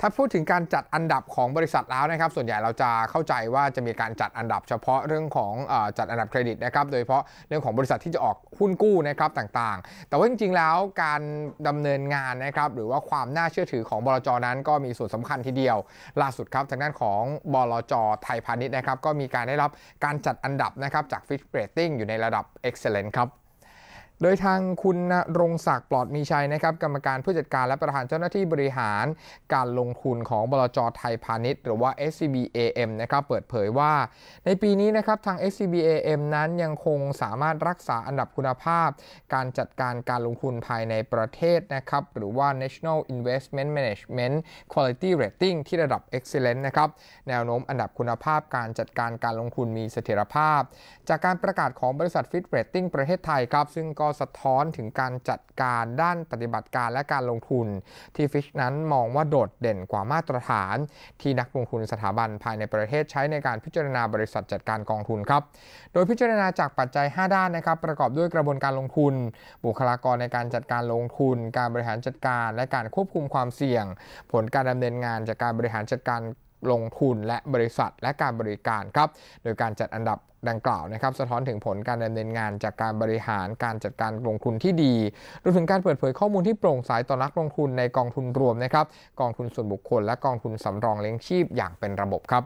ถ้าพูดถึงการจัดอันดับของบริษัทแล้วนะครับ ส่วนใหญ่เราจะเข้าใจว่าจะมีการจัดอันดับเฉพาะเรื่องของอจัดอันดับเครดิตนะครับ โดยเฉพาะเรื่องของบริษัทที่จะออกหุ้นกู้นะครับต่างๆ แต่ว่าจริงๆ แล้วการดำเนินงานนะครับ หรือว่าความน่าเชื่อถือของบลจนั้นก็มีส่วนสำคัญทีเดียว ล่าสุดครับทางด้านของบลจไทยพาณิชย์นะครับก็มีการได้รับการจัดอันดับนะครับจากฟิชเรตติ้งอยู่ในระดับ Excellent ครับโดยทางคุณรงศักดิ์ปลอดมีชัยนะครับกรรมการผู้จัดการและประธานเจ้าหน้าที่บริหาร การลงทุนของบลจไทยพาณิชย์ หรือว่า SCBAM นะครับเปิดเผยว่า ในปีนี้นะครับทาง SCBAM นั้นยังคงสามารถรักษาอันดับคุณภาพ การจัดการการลงทุนภายในประเทศนะครับหรือว่า National Investment Management Quality Rating ที่ระดับ Excellent นะครับแนวโน้มอันดับคุณภาพการจัดการการลงทุนมีเสถียรภาพ จากการประกาศของบริษัท Fit Rating ประเทศไทยครับซึ่งก็สะท้อนถึงการจัดการด้านปฏิบัติการและการลงทุน ที่ฟิชนั้นมองว่าโดดเด่นกว่ามาตรฐาน ที่นักลงทุนสถาบันภายในประเทศใช้ในการพิจารณาบริษัทจัดการกองทุนครับ โดยพิจารณาจากปัจจัย 5 ด้านนะครับ ประกอบด้วยกระบวนการลงทุน บุคลากรในการจัดการลงทุน การบริหารจัดการ และการควบคุมความเสี่ยง ผลการดำเนินงานจากการบริหารจัดการลงทุนและบริษัทและการบริการครับ โดยการจัดอันดับดังกล่าวนะครับ สะท้อนถึงผลการดำเนินงานจากการบริหาร การจัดการลงทุนที่ดี รวมถึงการเปิดเผยข้อมูลที่โปร่งใสต่อนักลงทุนในกองทุนรวมนะครับกองทุนส่วนบุคคล และกองทุนสำรองเลี้ยงชีพอย่างเป็นระบบครับ